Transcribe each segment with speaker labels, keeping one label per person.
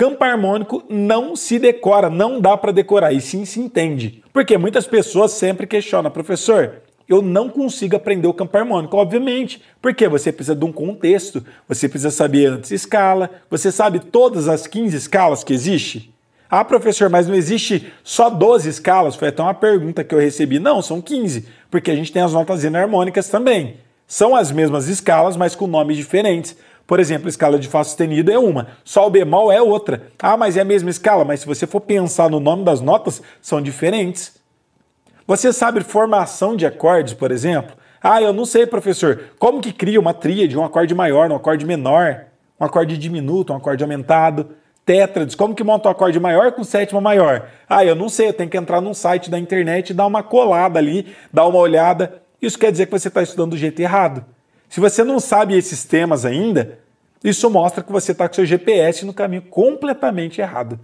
Speaker 1: Campo harmônico não se decora, não dá para decorar, e sim se entende. Porque muitas pessoas sempre questionam, professor, eu não consigo aprender o campo harmônico, obviamente, porque você precisa de um contexto, você precisa saber antes escala, você sabe todas as 15 escalas que existem. Ah, professor, mas não existe só 12 escalas? Foi até uma pergunta que eu recebi. Não, são 15, porque a gente tem as notas inarmônicas também. São as mesmas escalas, mas com nomes diferentes. Por exemplo, a escala de Fá sustenido é uma, Sol bemol é outra. Ah, mas é a mesma escala, mas se você for pensar no nome das notas, são diferentes. Você sabe formação de acordes, por exemplo? Ah, eu não sei, professor. Como que cria uma tríade, um acorde maior, um acorde menor, um acorde diminuto, um acorde aumentado? Tétrades, como que monta um acorde maior com sétima maior? Ah, eu não sei, eu tenho que entrar num site da internet e dar uma colada ali, dar uma olhada. Isso quer dizer que você está estudando do jeito errado. Se você não sabe esses temas ainda, isso mostra que você está com seu GPS no caminho completamente errado.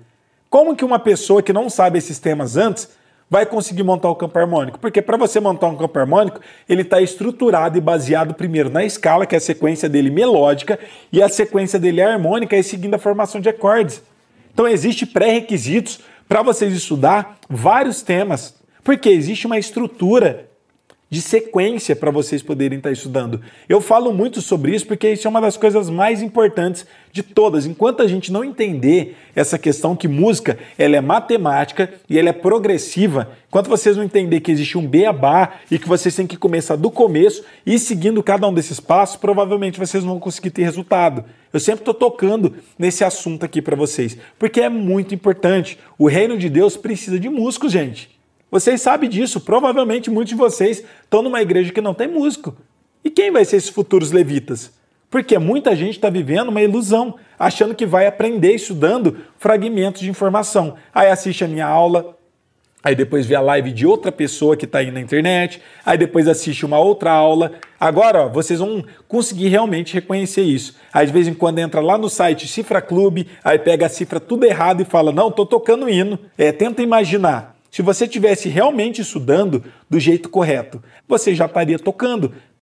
Speaker 1: Como que uma pessoa que não sabe esses temas antes vai conseguir montar o campo harmônico? Porque para você montar um campo harmônico, ele está estruturado e baseado primeiro na escala, que é a sequência dele melódica, e a sequência dele é harmônica, e seguindo a formação de acordes. Então existe pré-requisitos para vocês estudar vários temas, porque existe uma estrutura de sequência para vocês poderem estar tá estudando. Eu falo muito sobre isso porque isso é uma das coisas mais importantes de todas. Enquanto a gente não entender essa questão que música ela é matemática e ela é progressiva, enquanto vocês não entender que existe um beabá e que vocês têm que começar do começo e seguindo cada um desses passos, provavelmente vocês não vão conseguir ter resultado. Eu sempre estou tocando nesse assunto aqui para vocês, porque é muito importante. O reino de Deus precisa de músicos, gente. Vocês sabem disso, provavelmente muitos de vocês estão numa igreja que não tem músico. E quem vai ser esses futuros levitas? Porque muita gente está vivendo uma ilusão, achando que vai aprender estudando fragmentos de informação. Aí assiste a minha aula, aí depois vê a live de outra pessoa que está aí na internet, aí depois assiste uma outra aula. Agora, ó, vocês vão conseguir realmente reconhecer isso. Aí, de vez em quando entra lá no site Cifra Clube, aí pega a cifra tudo errado e fala: Não, tô tocando hino. É, tenta imaginar. Se você tivesse realmente estudando do jeito correto, você já estaria tocando.